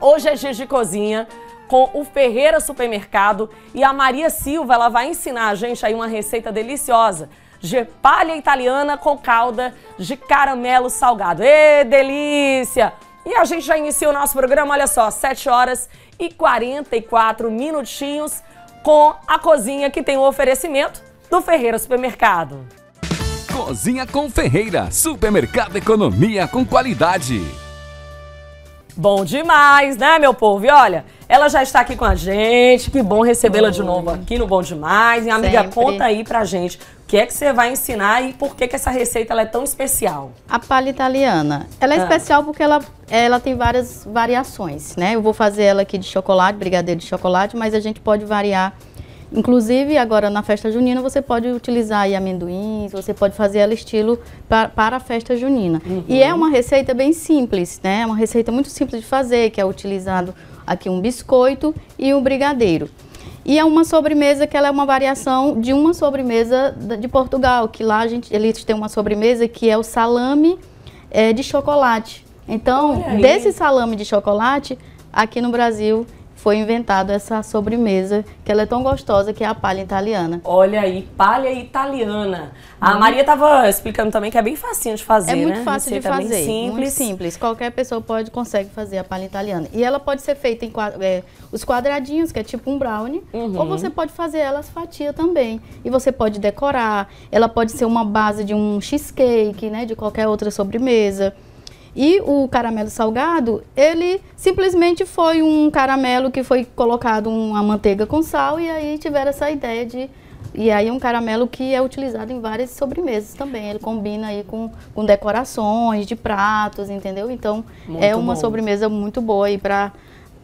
Hoje é dia de cozinha com o Ferreira Supermercado e a Maria Silva, ela vai ensinar a gente aí uma receita deliciosa de palha italiana com calda de caramelo salgado. Ê, delícia! E a gente já inicia o nosso programa, olha só, 7 horas e 44 minutinhos com a cozinha que tem o oferecimento do Ferreira Supermercado. Cozinha com Ferreira, supermercado economia com qualidade. Bom demais, né, meu povo? E olha, ela já está aqui com a gente. Que bom recebê-la de novo aqui no Bom Demais. E amiga, Sempre. conta aí pra gente o que é que você vai ensinar e por que, que essa receita é tão especial. A palha italiana. Ela é ah. especial porque ela, ela tem várias variações, né? Eu vou fazer ela aqui de chocolate, brigadeiro de chocolate, mas a gente pode variar Inclusive, agora na festa junina, você pode utilizar aí amendoins, você pode fazer ela estilo pra, para a festa junina. Uhum. E é uhum. uma receita bem simples, né? É uma receita muito simples de fazer, que é utilizado aqui um biscoito e um brigadeiro. E é uma sobremesa que ela é uma variação de uma sobremesa de Portugal, que lá a gente, eles têm uma sobremesa que é o salame é, de chocolate. Então, desse salame de chocolate, aqui no Brasil, foi inventada essa sobremesa, que ela é tão gostosa, que é a palha italiana. Olha aí, palha italiana. A uhum. Maria estava explicando também que é bem facinho de fazer, É muito né? fácil de tá fazer, simples. muito simples. Qualquer pessoa pode, consegue fazer a palha italiana. E ela pode ser feita em é, os quadradinhos, que é tipo um brownie, uhum. ou você pode fazer elas fatia também. E você pode decorar, ela pode ser uma base de um cheesecake, né, de qualquer outra sobremesa. E o caramelo salgado, ele simplesmente foi um caramelo que foi colocado uma manteiga com sal e aí tiveram essa ideia de e aí é um caramelo que é utilizado em várias sobremesas também. Ele combina aí com, com decorações de pratos, entendeu? Então muito é uma bom. sobremesa muito boa aí para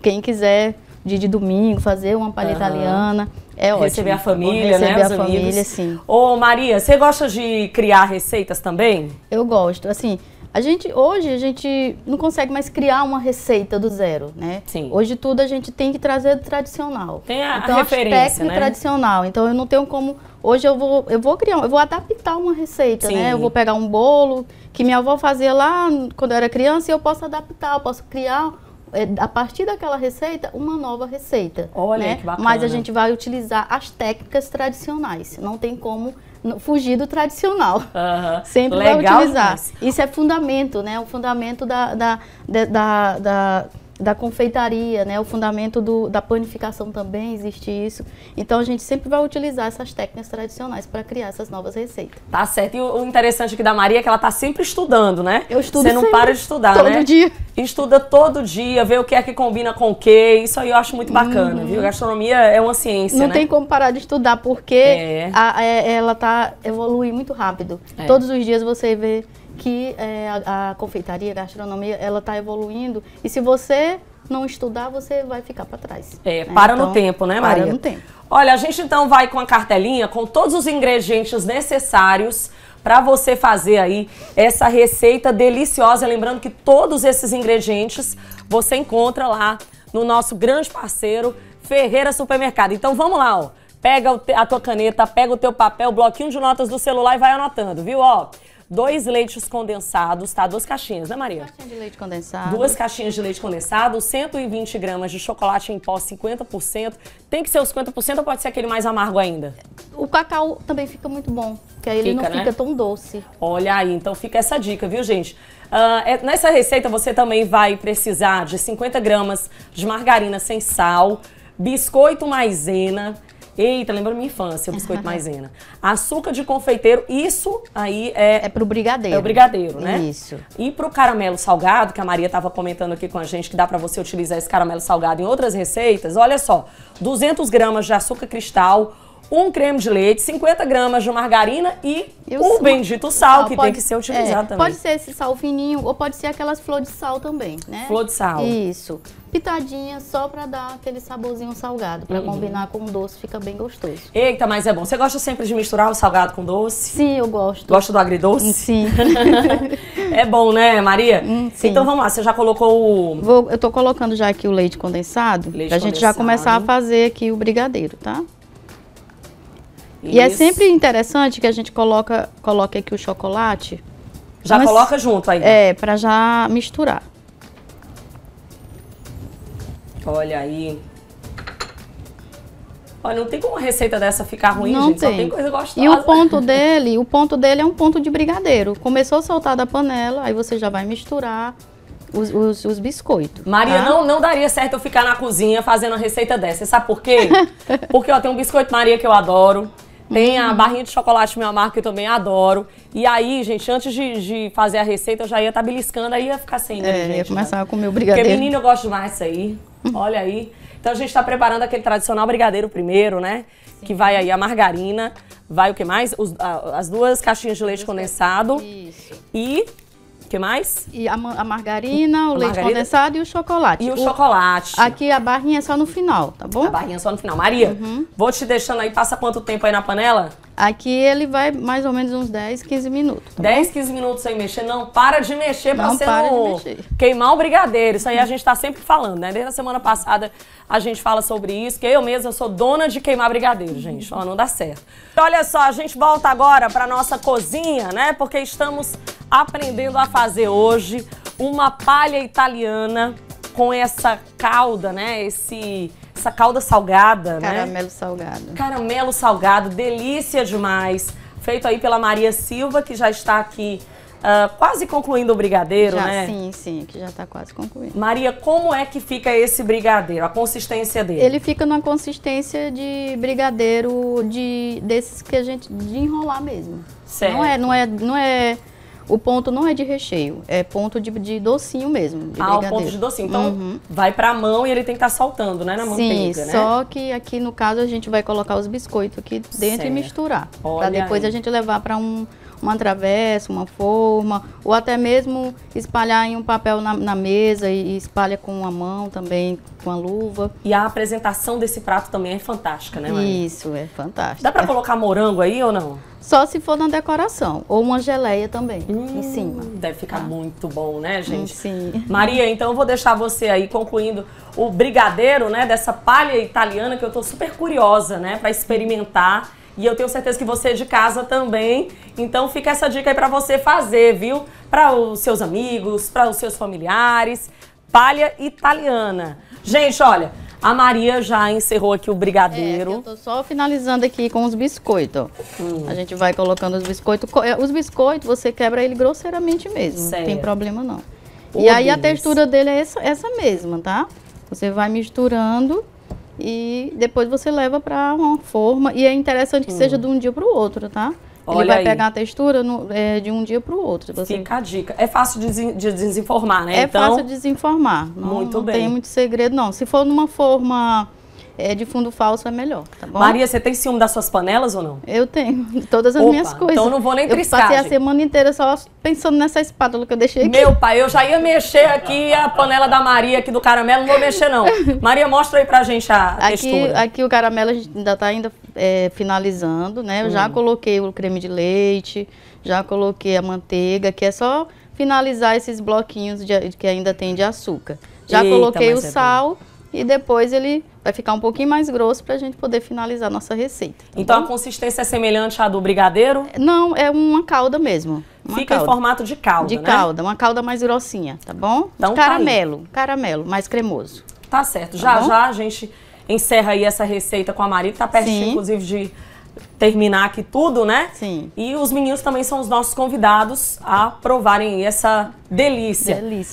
quem quiser de domingo fazer uma palha uhum. italiana. É ótimo. Receber a família, Receber né? Receber a família, amigos. sim. Ô Maria, você gosta de criar receitas também? Eu gosto, assim. A gente hoje a gente não consegue mais criar uma receita do zero, né? Sim. Hoje tudo a gente tem que trazer do tradicional. Tem a, então, a referência, técnica né? tradicional. Então eu não tenho como hoje eu vou eu vou criar, eu vou adaptar uma receita, Sim. né? Eu vou pegar um bolo que minha avó fazia lá quando eu era criança e eu posso adaptar, eu posso criar é, a partir daquela receita, uma nova receita. Olha, né? que bacana. Mas a gente vai utilizar as técnicas tradicionais. Não tem como fugir do tradicional. Sempre Legal vai utilizar. Isso. isso é fundamento, né? O fundamento da, da, da, da da confeitaria, né? O fundamento do, da panificação também existe isso. Então a gente sempre vai utilizar essas técnicas tradicionais para criar essas novas receitas. Tá certo. E o interessante aqui da Maria é que ela tá sempre estudando, né? Eu estudo Você não sempre, para de estudar, todo né? Todo dia. Estuda todo dia, vê o que é que combina com o quê. Isso aí eu acho muito bacana, uhum. viu? Gastronomia é uma ciência, Não né? tem como parar de estudar porque é. a, a, é, ela tá evoluindo muito rápido. É. Todos os dias você vê que é, a, a, confeitaria, a gastronomia, ela está evoluindo e se você não estudar, você vai ficar para trás. É, né? para então, no tempo, né, Maria? Para no tempo. Olha, a gente então vai com a cartelinha com todos os ingredientes necessários para você fazer aí essa receita deliciosa. Lembrando que todos esses ingredientes você encontra lá no nosso grande parceiro Ferreira Supermercado. Então vamos lá, ó. Pega a tua caneta, pega o teu papel, bloquinho de notas do celular e vai anotando, viu? Ó, dois leites condensados, tá? Duas caixinhas, né, Maria? caixinhas de leite condensado. Duas caixinhas de leite condensado, 120 gramas de chocolate em pó, 50%. Tem que ser os 50% ou pode ser aquele mais amargo ainda? O cacau também fica muito bom, porque aí ele não né? fica tão doce. Olha aí, então fica essa dica, viu, gente? Uh, nessa receita você também vai precisar de 50 gramas de margarina sem sal, biscoito maisena, Eita, lembra minha infância, o biscoito maisena. Açúcar de confeiteiro, isso aí é. É pro brigadeiro. É o brigadeiro, né? Isso. E pro caramelo salgado, que a Maria estava comentando aqui com a gente, que dá para você utilizar esse caramelo salgado em outras receitas, olha só: 200 gramas de açúcar cristal um creme de leite, 50 gramas de margarina e o um bendito sal, que pode, tem que ser é, utilizado é, também. Pode ser esse sal fininho ou pode ser aquelas flor de sal também, né? Flor de sal. Isso. Pitadinha só pra dar aquele saborzinho salgado, pra uhum. combinar com o doce, fica bem gostoso. Eita, mas é bom. Você gosta sempre de misturar o salgado com doce? Sim, eu gosto. Gosta do agridoce? Sim. é bom, né, Maria? Hum, sim. Então vamos lá, você já colocou o... Vou, eu tô colocando já aqui o leite condensado, leite pra condensado. gente já começar a fazer aqui o brigadeiro, tá? E é sempre interessante que a gente coloca, coloque aqui o chocolate. Já mas, coloca junto aí. É, para já misturar. Olha aí. Olha, não tem como uma receita dessa ficar ruim, não gente. Tem. Só tem coisa gostosa. E o ponto dele, o ponto dele é um ponto de brigadeiro. Começou a soltar da panela, aí você já vai misturar. Os, os, os biscoitos. Tá? Maria, tá? não, não daria certo eu ficar na cozinha fazendo a receita dessa. Você sabe por quê? Porque ó, tem um biscoito Maria que eu adoro. Tem a barrinha de chocolate minha marca que eu também adoro. E aí, gente, antes de, de fazer a receita, eu já ia estar tá beliscando, aí ia ficar sem. Né, é, gente, ia começar né? a comer o brigadeiro. Porque menino, eu gosto mais disso aí. Olha aí. Então a gente está preparando aquele tradicional brigadeiro primeiro, né? Sim. Que vai aí a margarina, vai o que mais? Os, a, as duas caixinhas de leite condensado. Isso. E que mais? E a, a margarina, o a leite margarina. condensado e o chocolate. E o, o, chocolate. Aqui a barrinha é só no final, tá bom? A barrinha é só no final. Maria, uhum. vou te deixando aí, passa quanto tempo aí na panela? Aqui ele vai mais ou menos uns 10, 15 minutos. Tá 10, bom? 15 minutos sem mexer? Não, para de mexer pra não você queimar o brigadeiro. Isso aí a gente tá sempre falando, né? Desde a semana passada a gente fala sobre isso, que eu mesma sou dona de queimar brigadeiro, gente. Ó, não dá certo. Olha só, a gente volta agora pra nossa cozinha, né? Porque estamos aprendendo a fazer hoje uma palha italiana com essa calda, né? Esse essa calda salgada, Caramelo né? Caramelo salgado. Caramelo salgado, delícia demais. Feito aí pela Maria Silva, que já está aqui uh, quase concluindo o brigadeiro, já, né? Sim, sim, que já está quase concluindo. Maria, como é que fica esse brigadeiro, a consistência dele? Ele fica numa consistência de brigadeiro de desses que a gente de enrolar mesmo. É, certo. Não é, não é, não é o ponto não é de recheio, é ponto de, de docinho mesmo. De ah, o ponto de docinho. Então uhum. vai para a mão e ele tem que estar tá saltando, né, na mão Sim, né? só que aqui no caso a gente vai colocar os biscoitos aqui dentro certo. e misturar. Para depois aí. a gente levar para um uma travessa, uma forma, ou até mesmo espalhar em um papel na, na mesa e, e, espalha com a mão também, com a luva. E a apresentação desse prato também é fantástica, né, Maria? Isso, é fantástico. Dá para colocar morango aí ou não? Só se for na decoração, ou uma geleia também, hum, em cima. Deve ficar ah. muito bom, né, hum, gente? Sim. Maria, então eu vou deixar você aí concluindo o brigadeiro, né, dessa palha italiana que eu tô super curiosa, né, para experimentar. E eu tenho certeza que você é de casa também. Então fica essa dica aí para você fazer, viu? Para os seus amigos, para os seus familiares. Palha italiana. Gente, olha, a Maria já encerrou aqui o brigadeiro. É, eu tô só finalizando aqui com os biscoitos. Hum. A gente vai colocando os biscoitos. É, os biscoitos você quebra ele grosseiramente mesmo. Sério? Não tem problema não. Oh, e aí Deus. a textura dele é essa, essa mesma, tá? Você vai misturando e depois você leva para uma forma. E é interessante que hum. seja de um dia para o outro, tá? Olha Ele vai aí. pegar a textura no, é, de um dia para o outro. Você... Fica a dica. É fácil de, de desinformar, né? É então... fácil de desinformar. Não, muito não bem. tem muito segredo, não. Se for numa forma é, de fundo falso é melhor, tá bom? Maria, você tem ciúme das suas panelas ou não? Eu tenho, todas as Opa, minhas então coisas. Então não vou nem triscar. Eu passei a semana inteira só pensando nessa espátula que eu deixei aqui. Meu pai, eu já ia mexer aqui a panela da Maria aqui do caramelo, não vou mexer não. Maria, mostra aí pra gente a aqui, textura. Aqui o caramelo a gente ainda tá ainda é, finalizando, né? Eu hum. já coloquei o creme de leite, já coloquei a manteiga, que é só finalizar esses bloquinhos de, que ainda tem de açúcar. Já Eita, coloquei o é sal bom. e depois ele vai ficar um pouquinho mais grosso para a gente poder finalizar a nossa receita. Tá então bom? a consistência é semelhante à do brigadeiro? Não, é uma calda mesmo. Uma Fica calda. em formato de calda, De né? calda, uma calda mais grossinha, tá bom? Então, tá caramelo, tá caramelo, mais cremoso. Tá certo. Já, tá já a gente encerra aí essa receita com a Maria, que tá pertinho, Sim. inclusive, de terminar aqui tudo, né? Sim. E os meninos também são os nossos convidados a provarem essa delícia. Delícia.